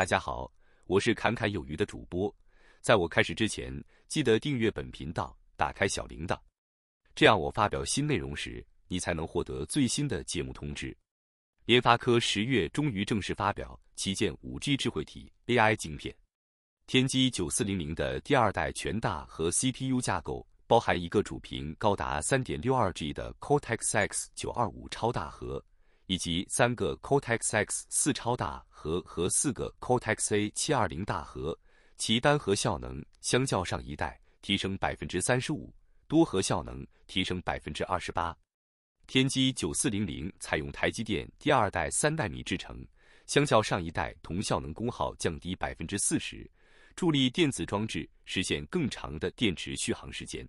大家好，我是侃侃有余的主播。在我开始之前，记得订阅本频道，打开小铃铛，这样我发表新内容时，你才能获得最新的节目通知。联发科十月终于正式发表旗舰五 G 智慧体 AI 晶片，天玑九四零零的第二代全大核 CPU 架构，包含一个主频高达三点六二 G 的 Cortex X 九二五超大核。以及三个 Cortex X4 超大核和四个 Cortex A720 大核，其单核效能相较上一代提升百分之三十五，多核效能提升百分之二十八。天玑九四零零采用台积电第二代三纳米制程，相较上一代同效能功耗降低百分之四十，助力电子装置实现更长的电池续航时间。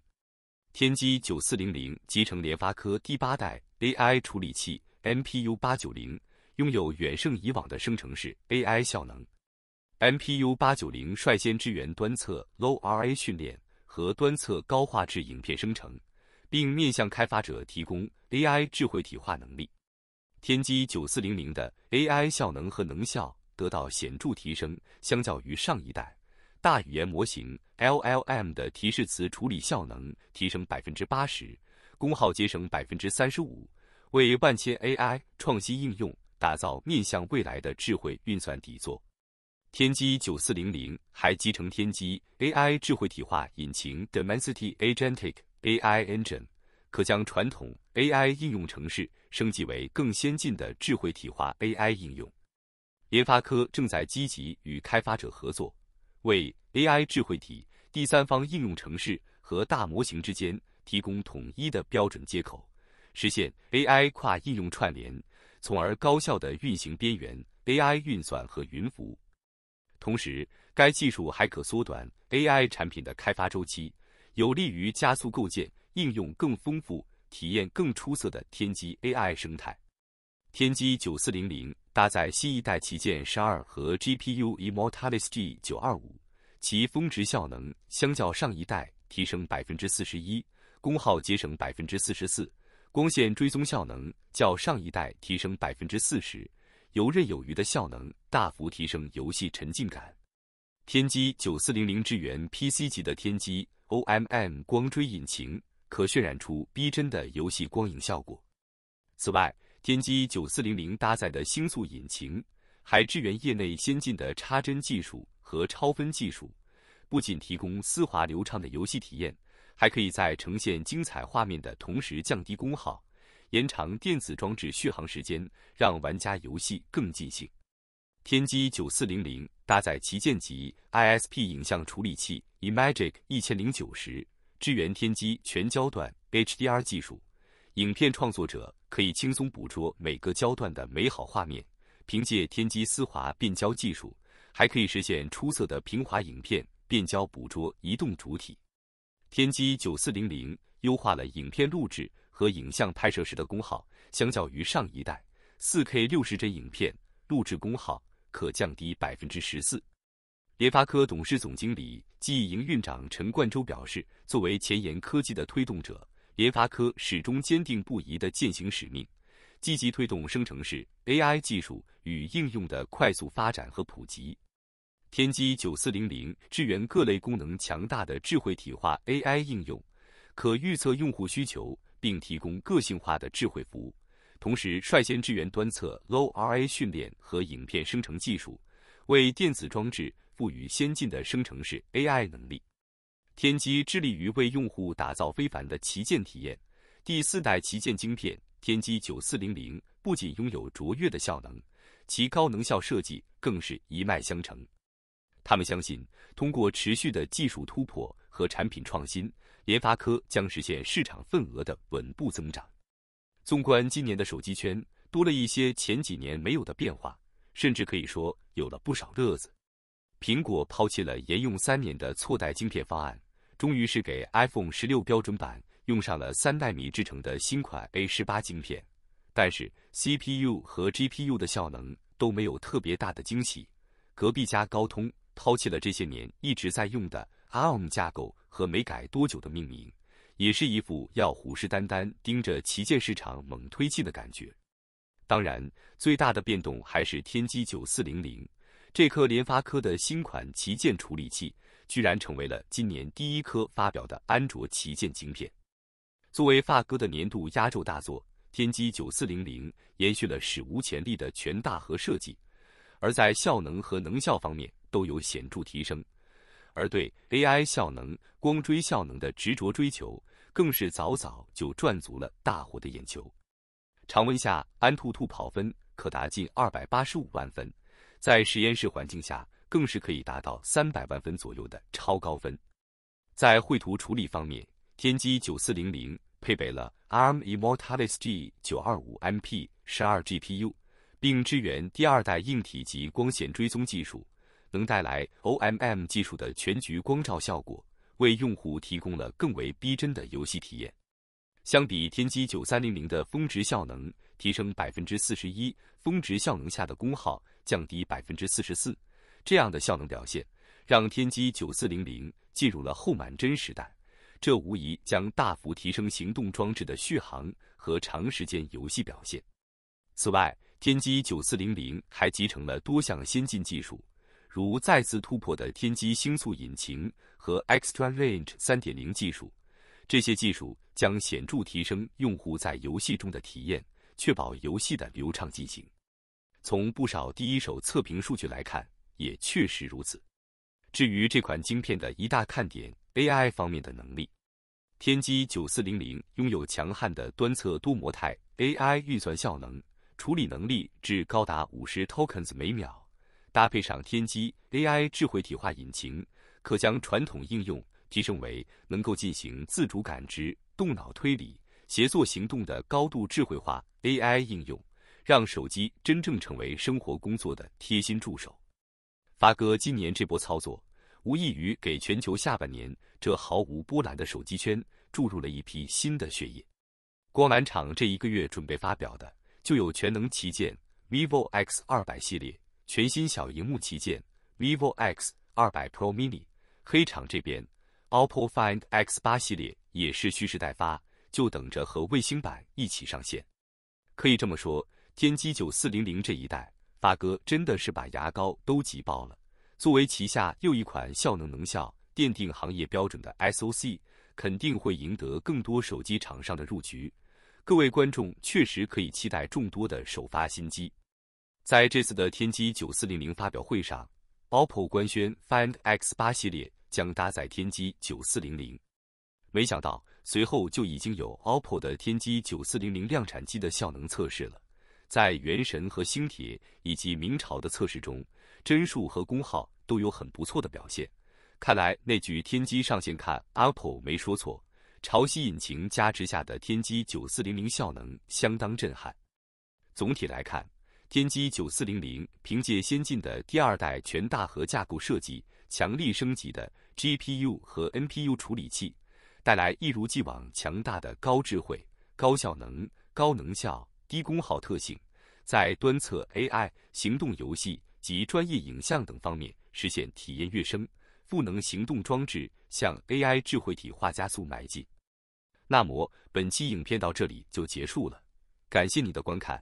天玑九四零零集成联发科第八代 AI 处理器。MPU 八九零拥有远胜以往的生成式 AI 效能。MPU 八九零率先支援端测 LoRA w 训练和端测高画质影片生成，并面向开发者提供 AI 智慧体化能力。天玑九四零零的 AI 效能和能效得到显著提升，相较于上一代，大语言模型 LLM 的提示词处理效能提升百分之八十，功耗节省百分之三十五。为万千 AI 创新应用打造面向未来的智慧运算底座，天玑九四零零还集成天玑 AI 智慧体化引擎 Density Agentic AI Engine，可将传统 AI 应用程式升级为更先进的智慧体化 AI 应用。联发科正在积极与开发者合作，为 AI 智慧体第三方应用程式和大模型之间提供统一的标准接口。实现 AI 跨应用串联，从而高效的运行边缘 AI 运算和云服务。同时，该技术还可缩短 AI 产品的开发周期，有利于加速构建应用更丰富、体验更出色的天玑 AI 生态。天玑九四零零搭载新一代旗舰十二和 GPU Immortalis G 九二五，其峰值效能相较上一代提升百分之四十一，功耗节省百分之四十四。光线追踪效能较上一代提升百分之四十，游刃有余的效能大幅提升游戏沉浸感。天玑九四零零支援 PC 级的天玑 OMM 光追引擎，可渲染出逼真的游戏光影效果。此外，天玑九四零零搭载的星速引擎还支援业内先进的插帧技术和超分技术，不仅提供丝滑流畅的游戏体验。还可以在呈现精彩画面的同时降低功耗，延长电子装置续航时间，让玩家游戏更尽兴。天玑九四零零搭载旗舰级 ISP 影像处理器 i m a g i c 一千零九十，支援天玑全焦段 HDR 技术，影片创作者可以轻松捕捉每个焦段的美好画面。凭借天玑丝滑变焦技术，还可以实现出色的平滑影片变焦，捕捉移动主体。天玑九四零零优化了影片录制和影像拍摄时的功耗，相较于上一代，四 K 六十帧影片录制功耗可降低百分之十四。联发科董事总经理记忆营运长陈冠洲表示：“作为前沿科技的推动者，联发科始终坚定不移地践行使命，积极推动生成式 AI 技术与应用的快速发展和普及。”天玑九四零零支援各类功能强大的智慧体化 AI 应用，可预测用户需求并提供个性化的智慧服务。同时，率先支援端侧 LoRA w 训练和影片生成技术，为电子装置赋予先进的生成式 AI 能力。天玑致力于为用户打造非凡的旗舰体验。第四代旗舰晶片天玑九四零零不仅拥有卓越的效能，其高能效设计更是一脉相承。他们相信，通过持续的技术突破和产品创新，联发科将实现市场份额的稳步增长。纵观今年的手机圈，多了一些前几年没有的变化，甚至可以说有了不少乐子。苹果抛弃了沿用三年的错代晶片方案，终于是给 iPhone 十六标准版用上了三纳米制成的新款 A 十八晶片，但是 CPU 和 GPU 的效能都没有特别大的惊喜。隔壁家高通。抛弃了这些年一直在用的 ARM 架构和没改多久的命名，也是一副要虎视眈眈盯着旗舰市场猛推进的感觉。当然，最大的变动还是天玑九四零零这颗联发科的新款旗舰处理器，居然成为了今年第一颗发表的安卓旗舰晶片。作为发哥的年度压轴大作，天玑九四零零延续了史无前例的全大核设计，而在效能和能效方面。都有显著提升，而对 AI 效能、光追效能的执着追求，更是早早就赚足了大伙的眼球。常温下，安兔兔跑分可达近二百八十五万分，在实验室环境下更是可以达到三百万分左右的超高分。在绘图处理方面，天玑九四零零配备了 Arm Immortalis-G 九二五 MP 十二 GPU，并支援第二代硬体及光线追踪技术。能带来 O M M 技术的全局光照效果，为用户提供了更为逼真的游戏体验。相比天玑九三零零的峰值效能提升百分之四十一，峰值效能下的功耗降低百分之四十四，这样的效能表现让天玑九四零零进入了后满帧时代。这无疑将大幅提升行动装置的续航和长时间游戏表现。此外，天玑九四零零还集成了多项先进技术。如再次突破的天玑星速引擎和 X-Range t 3.0技术，这些技术将显著提升用户在游戏中的体验，确保游戏的流畅进行。从不少第一手测评数据来看，也确实如此。至于这款晶片的一大看点 ——AI 方面的能力，天玑9400拥有强悍的端侧多模态 AI 运算效能，处理能力至高达50 tokens 每秒。搭配上天机 AI 智慧体化引擎，可将传统应用提升为能够进行自主感知、动脑推理、协作行动的高度智慧化 AI 应用，让手机真正成为生活工作的贴心助手。发哥今年这波操作，无异于给全球下半年这毫无波澜的手机圈注入了一批新的血液。光缆厂这一个月准备发表的，就有全能旗舰 vivo X 二百系列。全新小荧幕旗舰 vivo X 二百 Pro Mini 黑厂这边，OPPO Find X 八系列也是蓄势待发，就等着和卫星版一起上线。可以这么说，天玑九四零零这一代，发哥真的是把牙膏都挤爆了。作为旗下又一款效能能效奠定行业标准的 SoC，肯定会赢得更多手机厂商的入局。各位观众确实可以期待众多的首发新机。在这次的天玑九四零零发表会上，OPPO 官宣 Find X8 系列将搭载天玑九四零零。没想到随后就已经有 OPPO 的天玑九四零零量产机的效能测试了，在《原神》和《星铁》以及《明朝》的测试中，帧数和功耗都有很不错的表现。看来那句“天玑上线，看 OPPO” 没说错，潮汐引擎加持下的天玑九四零零效能相当震撼。总体来看。天玑九四零零凭借先进的第二代全大核架构设计、强力升级的 GPU 和 NPU 处理器，带来一如既往强大的高智慧、高效能、高能效、低功耗特性，在端侧 AI、行动游戏及专业影像等方面实现体验跃升，赋能行动装置向 AI 智慧体化加速迈进。那么，本期影片到这里就结束了，感谢你的观看。